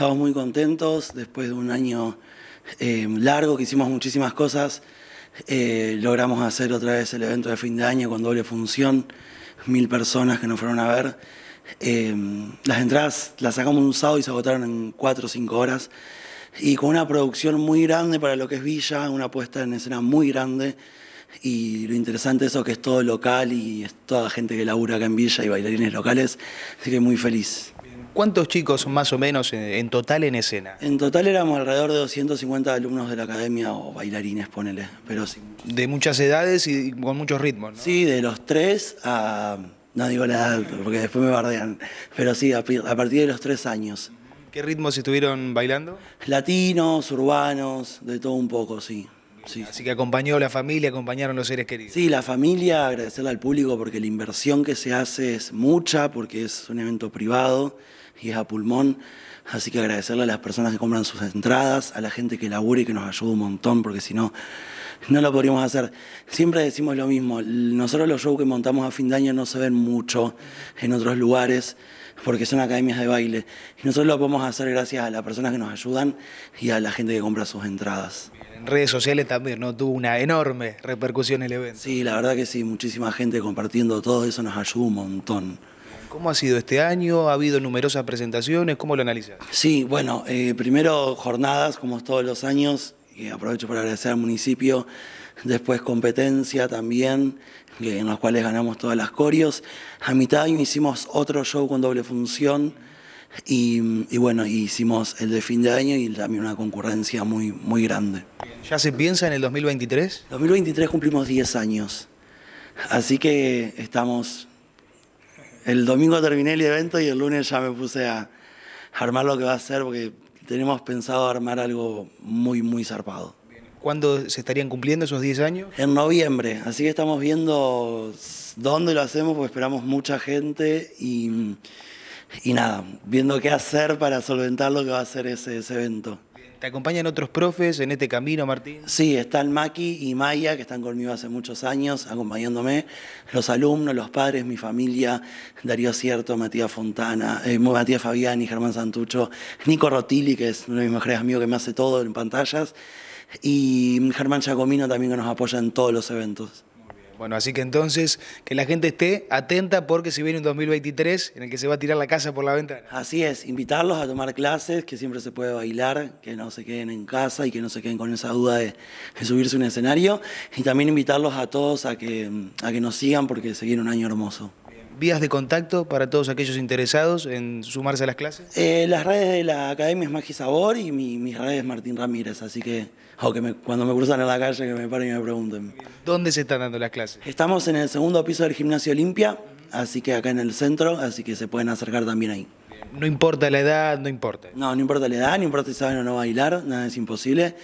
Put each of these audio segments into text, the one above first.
Estamos muy contentos después de un año eh, largo que hicimos muchísimas cosas. Eh, logramos hacer otra vez el evento de fin de año con doble función, mil personas que nos fueron a ver. Eh, las entradas las sacamos un sábado y se agotaron en cuatro o cinco horas. Y con una producción muy grande para lo que es Villa, una puesta en escena muy grande. Y lo interesante eso es que es todo local y es toda gente que labura acá en Villa y bailarines locales, así que muy feliz. ¿Cuántos chicos más o menos en total en escena? En total éramos alrededor de 250 alumnos de la academia o bailarines, ponele, pero De muchas edades y con muchos ritmos, ¿no? Sí, de los tres a... No digo la edad porque después me bardean, pero sí, a partir de los tres años. ¿Qué ritmos estuvieron bailando? Latinos, urbanos, de todo un poco, sí. Sí. Así que acompañó la familia, acompañaron los seres queridos. Sí, la familia, agradecerle al público porque la inversión que se hace es mucha, porque es un evento privado y es a pulmón. Así que agradecerle a las personas que compran sus entradas, a la gente que labura y que nos ayuda un montón, porque si no no lo podríamos hacer. Siempre decimos lo mismo, nosotros los shows que montamos a fin de año no se ven mucho en otros lugares porque son academias de baile. nosotros lo podemos hacer gracias a las personas que nos ayudan y a la gente que compra sus entradas. En redes sociales también, ¿no? Tuvo una enorme repercusión el evento. Sí, la verdad que sí, muchísima gente compartiendo todo eso nos ayuda un montón. ¿Cómo ha sido este año? ¿Ha habido numerosas presentaciones? ¿Cómo lo analizas? Sí, bueno, eh, primero jornadas, como todos los años, que aprovecho para agradecer al municipio. Después competencia también, en las cuales ganamos todas las corios. A mitad año hicimos otro show con doble función. Y, bueno, hicimos el de fin de año y también una concurrencia muy, muy grande. ¿Ya se piensa en el 2023? 2023 cumplimos 10 años. Así que estamos... El domingo terminé el evento y el lunes ya me puse a armar lo que va a hacer porque tenemos pensado armar algo muy, muy zarpado. ¿Cuándo se estarían cumpliendo esos 10 años? En noviembre, así que estamos viendo dónde lo hacemos, porque esperamos mucha gente y, y nada, viendo qué hacer para solventar lo que va a ser ese, ese evento. ¿Te acompañan otros profes en este camino, Martín? Sí, están Maki y Maya, que están conmigo hace muchos años, acompañándome, los alumnos, los padres, mi familia, Darío Cierto, Matías Fontana, eh, Matías Fabiani, Germán Santucho, Nico Rotilli, que es uno de mis mejores amigos que me hace todo en pantallas, y Germán Giacomino también que nos apoya en todos los eventos. Bueno, así que entonces que la gente esté atenta porque se viene un 2023 en el que se va a tirar la casa por la ventana. Así es, invitarlos a tomar clases, que siempre se puede bailar, que no se queden en casa y que no se queden con esa duda de, subirse un escenario. Y también invitarlos a todos a que, a que nos sigan porque se viene un año hermoso vías de contacto para todos aquellos interesados en sumarse a las clases? Eh, las redes de la Academia es Magisabor y mi, mis redes es Martín Ramírez, así que, aunque cuando me cruzan en la calle que me paren y me pregunten. ¿Dónde se están dando las clases? Estamos en el segundo piso del Gimnasio Olimpia, así que acá en el centro, así que se pueden acercar también ahí. No importa la edad, no importa. No, no importa la edad, no importa si saben o no bailar, nada es imposible.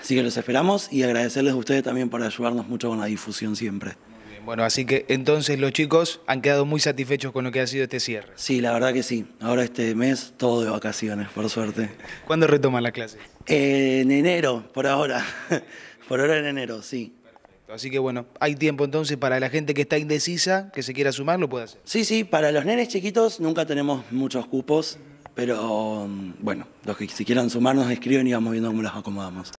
Así que los esperamos y agradecerles a ustedes también por ayudarnos mucho con la difusión siempre. Eh, bueno, así que entonces los chicos han quedado muy satisfechos con lo que ha sido este cierre. Sí, la verdad que sí. Ahora este mes todo de vacaciones, por suerte. ¿Cuándo retoman la clase? Eh, en enero, por ahora. por ahora en enero, sí. Perfecto. Así que bueno, hay tiempo entonces para la gente que está indecisa, que se quiera sumar, lo puede hacer. Sí, sí, para los nenes chiquitos nunca tenemos muchos cupos, pero mm, bueno, los que si quieran sumarnos escriben y vamos viendo cómo los acomodamos.